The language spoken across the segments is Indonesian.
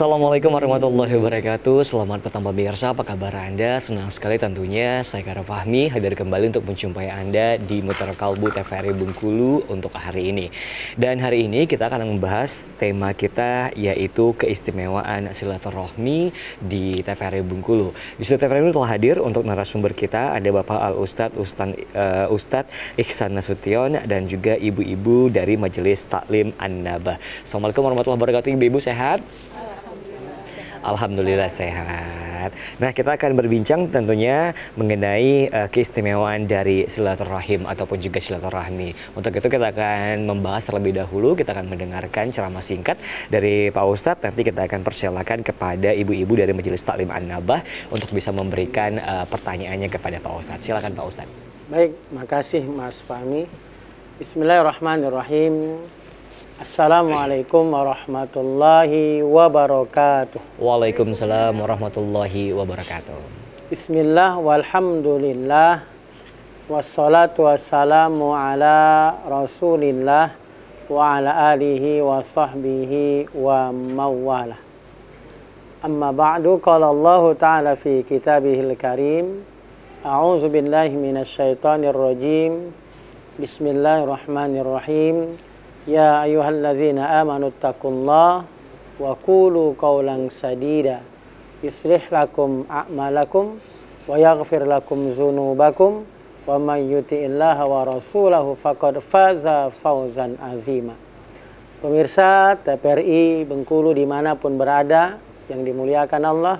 Assalamualaikum warahmatullahi wabarakatuh Selamat petang pemirsa, apa kabar Anda? Senang sekali tentunya, saya Kara Fahmi Hadir kembali untuk menjumpai Anda di Muter Kalbu TVRI Bungkulu untuk hari ini Dan hari ini kita akan membahas tema kita yaitu keistimewaan silaturahmi di TVRI Bungkulu. Di situ TVRI telah hadir untuk narasumber kita Ada Bapak Al Ustadz Ustan, uh, Ustadz Ihsan Nasution Dan juga ibu-ibu dari Majelis Taklim An-Nabah Assalamualaikum warahmatullahi wabarakatuh Ibu-ibu sehat? Alhamdulillah sehat. Nah, kita akan berbincang tentunya mengenai uh, keistimewaan dari silaturahim ataupun juga silaturahmi. Untuk itu kita akan membahas terlebih dahulu, kita akan mendengarkan ceramah singkat dari Pak Ustadz. Nanti kita akan persilakan kepada ibu-ibu dari Majelis Taklim An-Nabah untuk bisa memberikan uh, pertanyaannya kepada Pak Ustadz. Silakan Pak Ustadz. Baik, makasih Mas Fahmi. Bismillahirrahmanirrahim. Assalamualaikum warahmatullahi wabarakatuh. Waalaikumsalam warahmatullahi wabarakatuh. Bismillah walhamdulillah wassalatu wassalamu ala Rasulillah wa ala alihi wa sahbihi wa mawala. Amma ba'du qala Allah taala fi kitabihil karim A'udzu billahi minasy syaithanir rajim Bismillahirrahmanirrahim. يا أيها الذين آمنوا اتقوا الله وقولوا قولا سديدا يصلح لكم أعمالكم ويغفر لكم ذنوبكم ومن يطع الله ورسوله فقد فاز فوزا عظيما Pemirsa TPRI Bengkulu dimanapun berada yang dimuliakan Allah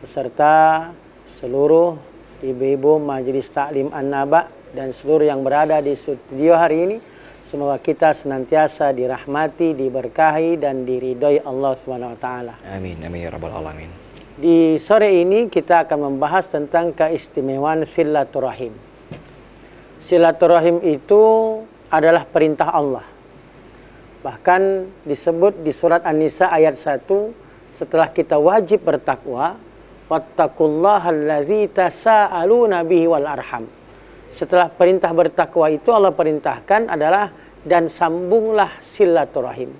beserta seluruh ibu-ibu Majelis Taklim An-Naba dan seluruh yang berada di studio hari ini Semoga kita senantiasa dirahmati, diberkahi dan diridhoi Allah Subhanahu wa taala. Amin. Amin ya rabbal alamin. Di sore ini kita akan membahas tentang keistimewaan silaturahim. Silaturahim itu adalah perintah Allah. Bahkan disebut di surat An-Nisa ayat 1 setelah kita wajib bertakwa, wattaqullaha allazi tasaaluna bihi wal arham setelah perintah bertakwa itu Allah perintahkan adalah dan sambunglah silaturahim.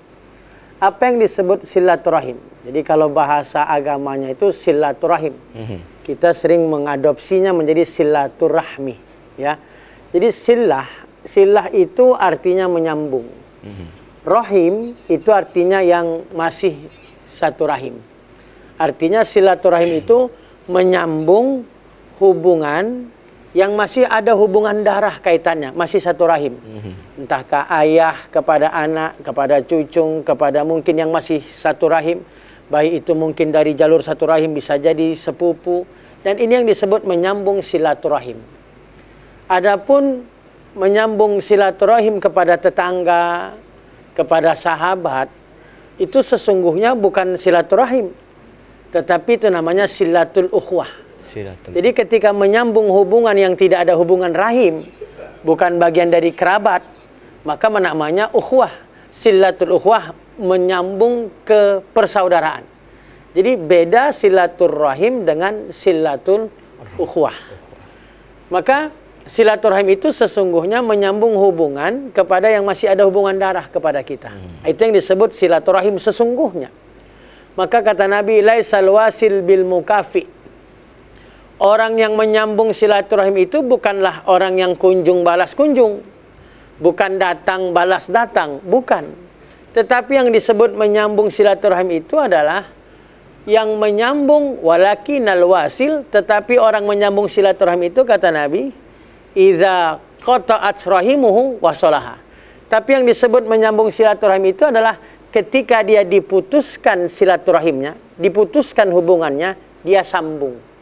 Apa yang disebut silaturahim? Jadi kalau bahasa agamanya itu silaturahim. Mm-hmm. Kita sering mengadopsinya menjadi silaturahmi, ya. Jadi silah, silah itu artinya menyambung. Mm-hmm. Rahim itu artinya yang masih satu rahim. Artinya silaturahim itu menyambung hubungan yang masih ada hubungan darah kaitannya, masih satu rahim. Mhm. entahkah ayah, kepada anak, kepada cucung, kepada mungkin yang masih satu rahim. Baik itu mungkin dari jalur satu rahim bisa jadi sepupu. Dan ini yang disebut menyambung silaturahim. Adapun menyambung silaturahim kepada tetangga, kepada sahabat, itu sesungguhnya bukan silaturahim. Tetapi itu namanya silatul ukhwah jadi ketika menyambung hubungan yang tidak ada hubungan rahim, bukan bagian dari kerabat, maka namanya ukhwah. Silatul ukhwah menyambung ke persaudaraan. Jadi beda silaturrahim dengan silatul ukhwah. Maka silaturrahim itu sesungguhnya menyambung hubungan kepada yang masih ada hubungan darah kepada kita. Hmm. Itu yang disebut silaturrahim sesungguhnya. Maka kata Nabi, laisal wasil bil mukafi orang yang menyambung silaturahim itu bukanlah orang yang kunjung balas kunjung, bukan datang balas datang, bukan. Tetapi yang disebut menyambung silaturahim itu adalah yang menyambung walakinal wasil, tetapi orang menyambung silaturahim itu kata Nabi, idza qata'at rahimuhu wasolaha. Tapi yang disebut menyambung silaturahim itu adalah ketika dia diputuskan silaturahimnya, diputuskan hubungannya, dia sambung.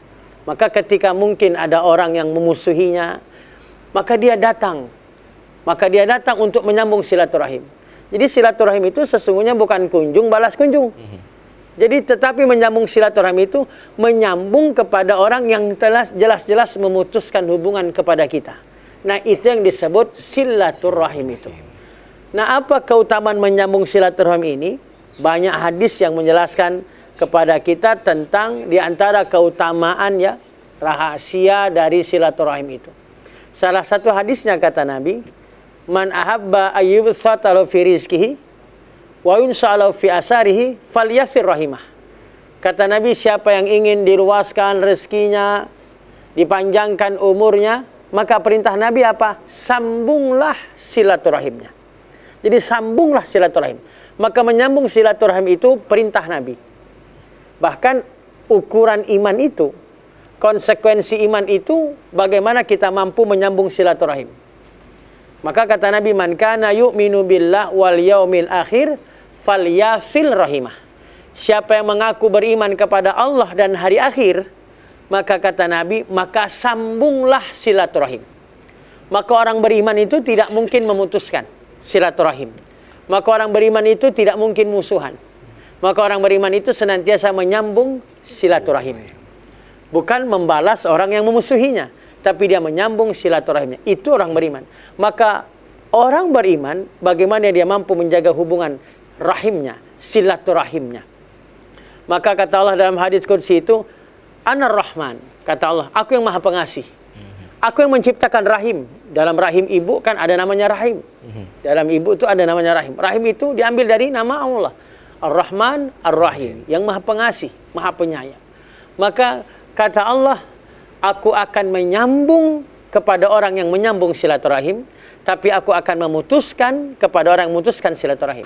Maka ketika mungkin ada orang yang memusuhinya, maka dia datang. Maka dia datang untuk menyambung silaturahim. Jadi silaturahim itu sesungguhnya bukan kunjung balas kunjung. Mhm. Jadi tetapi menyambung silaturahim itu menyambung kepada orang yang telah jelas-jelas memutuskan hubungan kepada kita. Nah itu yang disebut silaturahim itu. Nah apa keutamaan menyambung silaturahim ini? Banyak hadis yang menjelaskan kepada kita tentang diantara keutamaan ya rahasia dari silaturahim itu. Salah satu hadisnya kata Nabi, "Man ahabba ayyub satalu fi rizkihi wa yunsalu fi asarihi falyasir rahimah." Kata Nabi, siapa yang ingin diluaskan rezekinya, dipanjangkan umurnya, maka perintah Nabi apa? Sambunglah silaturahimnya. Jadi sambunglah silaturahim. Maka menyambung silaturahim itu perintah Nabi. Bahkan ukuran iman itu, konsekuensi iman itu bagaimana kita mampu menyambung silaturahim. Maka kata Nabi, "Man kana yu'minu billah wal yaumil akhir falyasil rahimah." Siapa yang mengaku beriman kepada Allah dan hari akhir, maka kata Nabi, maka sambunglah silaturahim. Maka orang beriman itu tidak mungkin memutuskan silaturahim. Maka orang beriman itu tidak mungkin musuhan maka orang beriman itu senantiasa menyambung silaturahim. Bukan membalas orang yang memusuhinya. Tapi dia menyambung silaturahimnya. Itu orang beriman. Maka orang beriman bagaimana dia mampu menjaga hubungan rahimnya, silaturahimnya. Maka kata Allah dalam hadis kursi itu, Anar Rahman. Kata Allah, aku yang maha pengasih. Aku yang menciptakan rahim. Dalam rahim ibu kan ada namanya rahim. Mhm. Dalam ibu itu ada namanya rahim. Rahim itu diambil dari nama Allah. Ar-Rahman Ar-Rahim yang Maha Pengasih, Maha Penyayang. Maka kata Allah, aku akan menyambung kepada orang yang menyambung silaturahim, tapi aku akan memutuskan kepada orang yang memutuskan silaturahim.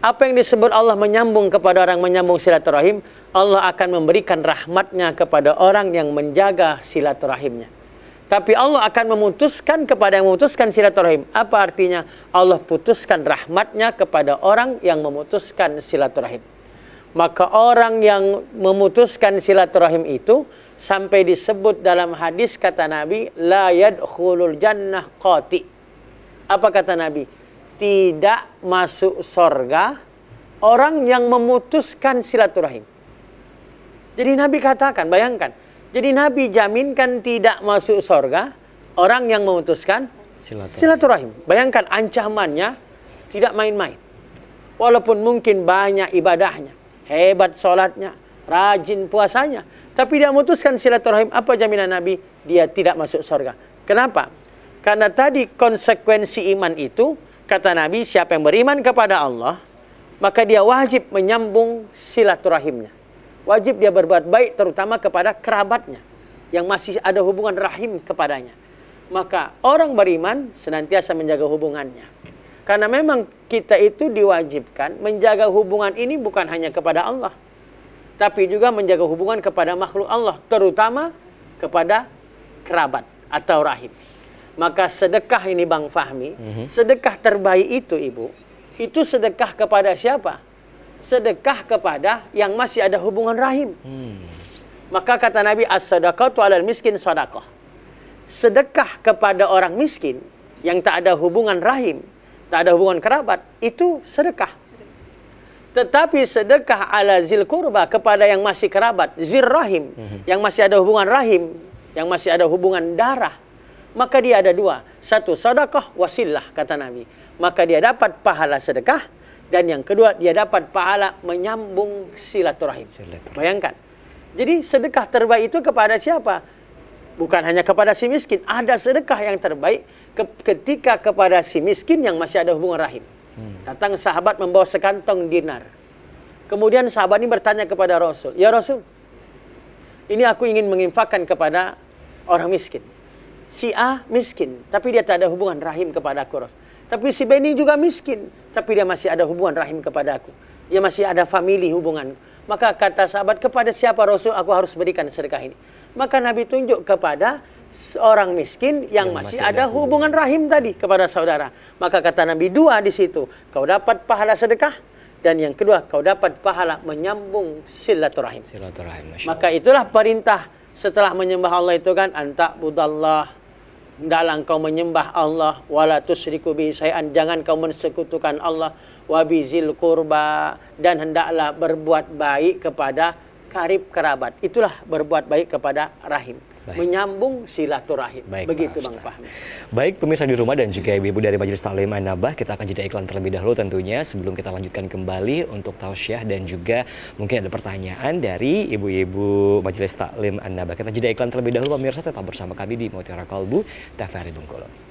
Apa yang disebut Allah menyambung kepada orang menyambung silaturahim, Allah akan memberikan rahmatnya kepada orang yang menjaga silaturahimnya. Tapi Allah akan memutuskan kepada yang memutuskan silaturahim. Apa artinya? Allah putuskan rahmatnya kepada orang yang memutuskan silaturahim. Maka orang yang memutuskan silaturahim itu sampai disebut dalam hadis kata Nabi, la yadkhulul jannah qati. Apa kata Nabi? Tidak masuk surga orang yang memutuskan silaturahim. Jadi Nabi katakan, bayangkan, jadi Nabi jaminkan tidak masuk sorga orang yang memutuskan silaturahim. silaturahim. Bayangkan ancamannya tidak main-main. Walaupun mungkin banyak ibadahnya, hebat sholatnya, rajin puasanya. Tapi dia memutuskan silaturahim, apa jaminan Nabi? Dia tidak masuk sorga. Kenapa? Karena tadi konsekuensi iman itu, kata Nabi, siapa yang beriman kepada Allah, maka dia wajib menyambung silaturahimnya. Wajib dia berbuat baik terutama kepada kerabatnya yang masih ada hubungan rahim kepadanya. Maka orang beriman senantiasa menjaga hubungannya. Karena memang kita itu diwajibkan menjaga hubungan ini bukan hanya kepada Allah. Tapi juga menjaga hubungan kepada makhluk Allah. Terutama kepada kerabat atau rahim. Maka sedekah ini Bang Fahmi, mhm. sedekah terbaik itu Ibu, itu sedekah kepada siapa? sedekah kepada yang masih ada hubungan rahim. Hmm. Maka kata Nabi as-sadaqatu alal miskin sadaqah. Sedekah kepada orang miskin yang tak ada hubungan rahim, tak ada hubungan kerabat, itu sedekah. Tetapi sedekah ala zil kurba kepada yang masih kerabat, zir rahim, hmm. yang masih ada hubungan rahim, yang masih ada hubungan darah, maka dia ada dua. Satu, sedekah wasilah, kata Nabi. Maka dia dapat pahala sedekah, dan yang kedua, dia dapat pahala menyambung silaturahim. silaturahim. Bayangkan. Jadi sedekah terbaik itu kepada siapa? Bukan hanya kepada si miskin. Ada sedekah yang terbaik ketika kepada si miskin yang masih ada hubungan rahim. Hmm. Datang sahabat membawa sekantong dinar. Kemudian sahabat ini bertanya kepada Rasul, "Ya Rasul, ini aku ingin menginfakkan kepada orang miskin. Si A miskin, tapi dia tak ada hubungan rahim kepada aku, Rasul." Tapi si Benny juga miskin. Tapi dia masih ada hubungan rahim kepada aku. Dia masih ada famili hubungan. Maka kata sahabat, kepada siapa Rasul aku harus berikan sedekah ini? Maka Nabi tunjuk kepada seorang miskin yang, yang masih, masih ada, hubungan rahim tadi kepada saudara. Maka kata Nabi dua di situ. Kau dapat pahala sedekah, dan yang kedua kau dapat pahala menyambung silaturahim. Silaturahim. Maka itulah perintah setelah menyembah Allah itu kan antak budallah dalam kau menyembah Allah wala tusyriku bi syai'an jangan kau mensekutukan Allah wa bizil kurba dan hendaklah berbuat baik kepada karib kerabat. Itulah berbuat baik kepada rahim. Baik. menyambung silaturahim. Baik, Begitu Bang Fahmi. Baik pemirsa di rumah dan juga ibu-ibu dari Majelis Taklim nabah kita akan jeda iklan terlebih dahulu tentunya sebelum kita lanjutkan kembali untuk tausiah dan juga mungkin ada pertanyaan dari ibu-ibu Majelis Taklim nabah Kita jeda iklan terlebih dahulu pemirsa tetap bersama kami di Mutiara Kalbu TVRI Bengkulu.